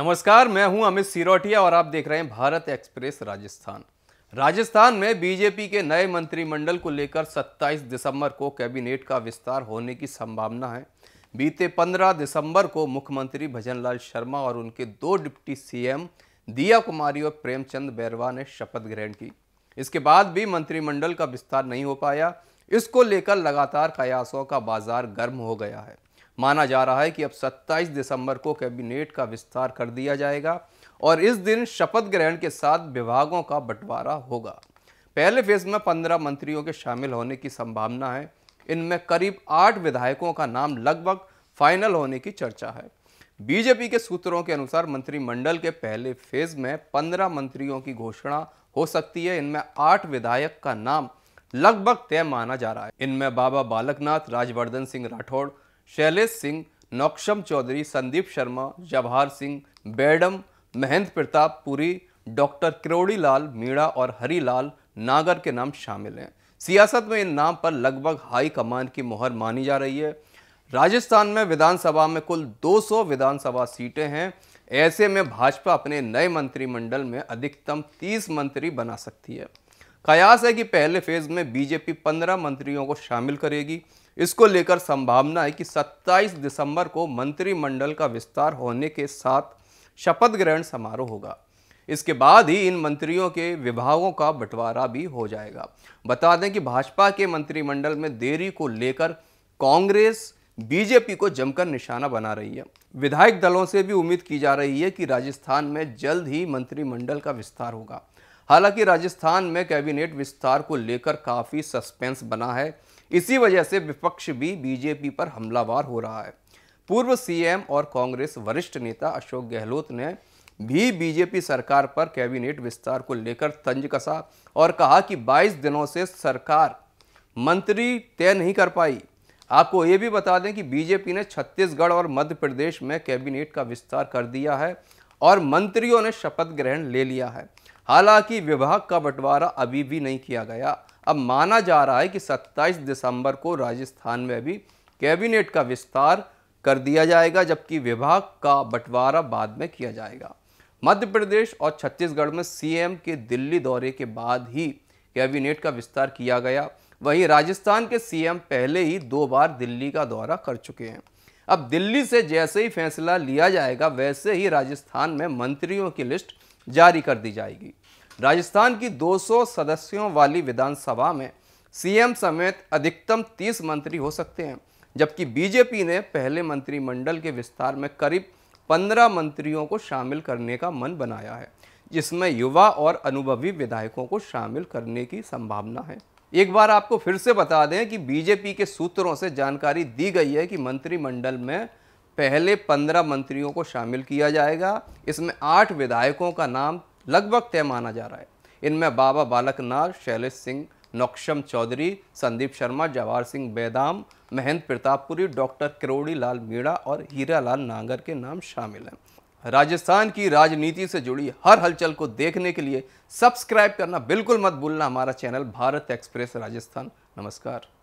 नमस्कार मैं हूं अमित सिरोटिया और आप देख रहे हैं भारत एक्सप्रेस राजस्थान राजस्थान में बीजेपी के नए मंत्रिमंडल को लेकर 27 दिसंबर को कैबिनेट का विस्तार होने की संभावना है बीते 15 दिसंबर को मुख्यमंत्री भजनलाल शर्मा और उनके दो डिप्टी सीएम दिया कुमारी और प्रेमचंद बैरवा ने शपथ ग्रहण की इसके बाद भी मंत्रिमंडल का विस्तार नहीं हो पाया इसको लेकर लगातार कयासों का बाजार गर्म हो गया है माना जा रहा है कि अब 27 दिसंबर को कैबिनेट का विस्तार कर दिया जाएगा और इस दिन शपथ ग्रहण के साथ विभागों का बंटवारा होगा पहले फेज में पंद्रह मंत्रियों के शामिल होने की संभावना है इनमें करीब आठ विधायकों का नाम लगभग फाइनल होने की चर्चा है बीजेपी के सूत्रों के अनुसार मंत्रिमंडल के पहले फेज में पंद्रह मंत्रियों की घोषणा हो सकती है इनमें आठ विधायक का नाम लगभग तय माना जा रहा है इनमें बाबा बालकनाथ राज्यवर्धन सिंह राठौड़ शैलेश सिंह नौक्षम चौधरी संदीप शर्मा जवाहर सिंह बैडम महेंद्र प्रताप पुरी डॉक्टर किरोड़ी लाल मीणा और हरीलाल नागर के नाम शामिल हैं सियासत में इन नाम पर लगभग हाई कमान की मोहर मानी जा रही है राजस्थान में विधानसभा में कुल 200 विधानसभा सीटें हैं ऐसे में भाजपा अपने नए मंत्रिमंडल में अधिकतम 30 मंत्री बना सकती है कयास है कि पहले फेज में बीजेपी 15 मंत्रियों को शामिल करेगी इसको लेकर संभावना है कि 27 दिसंबर को मंत्रिमंडल का विस्तार होने के साथ शपथ ग्रहण समारोह होगा इसके बाद ही इन मंत्रियों के विभागों का बंटवारा भी हो जाएगा बता दें कि भाजपा के मंत्रिमंडल में देरी को लेकर कांग्रेस बीजेपी को जमकर निशाना बना रही है विधायक दलों से भी उम्मीद की जा रही है कि राजस्थान में जल्द ही मंत्रिमंडल का विस्तार होगा हालांकि राजस्थान में कैबिनेट विस्तार को लेकर काफ़ी सस्पेंस बना है इसी वजह से विपक्ष भी बीजेपी पर हमलावार हो रहा है पूर्व सीएम और कांग्रेस वरिष्ठ नेता अशोक गहलोत ने भी बीजेपी सरकार पर कैबिनेट विस्तार को लेकर तंज कसा और कहा कि 22 दिनों से सरकार मंत्री तय नहीं कर पाई आपको ये भी बता दें कि बीजेपी ने छत्तीसगढ़ और मध्य प्रदेश में कैबिनेट का विस्तार कर दिया है और मंत्रियों ने शपथ ग्रहण ले लिया है हालांकि विभाग का बंटवारा अभी भी नहीं किया गया अब माना जा रहा है कि 27 दिसंबर को राजस्थान में भी कैबिनेट का विस्तार कर दिया जाएगा जबकि विभाग का बंटवारा बाद में किया जाएगा मध्य प्रदेश और छत्तीसगढ़ में सीएम के दिल्ली दौरे के बाद ही कैबिनेट का विस्तार किया गया वहीं राजस्थान के सीएम पहले ही दो बार दिल्ली का दौरा कर चुके हैं अब दिल्ली से जैसे ही फैसला लिया जाएगा वैसे ही राजस्थान में मंत्रियों की लिस्ट जारी कर दी जाएगी राजस्थान की 200 सदस्यों वाली विधानसभा में सीएम समेत अधिकतम 30 मंत्री हो सकते हैं जबकि बीजेपी ने पहले मंत्रिमंडल के विस्तार में करीब 15 मंत्रियों को शामिल करने का मन बनाया है जिसमें युवा और अनुभवी विधायकों को शामिल करने की संभावना है एक बार आपको फिर से बता दें कि बीजेपी के सूत्रों से जानकारी दी गई है कि मंत्रिमंडल में पहले पंद्रह मंत्रियों को शामिल किया जाएगा इसमें आठ विधायकों का नाम लगभग तय माना जा रहा है इनमें बाबा बालक नाथ शैलेश सिंह नौक्षम चौधरी संदीप शर्मा जवाहर सिंह बेदाम महेंद्र प्रतापपुरी डॉक्टर किरोड़ी लाल मीणा और हीरा लाल नांगर के नाम शामिल हैं राजस्थान की राजनीति से जुड़ी हर हलचल को देखने के लिए सब्सक्राइब करना बिल्कुल मत भूलना हमारा चैनल भारत एक्सप्रेस राजस्थान नमस्कार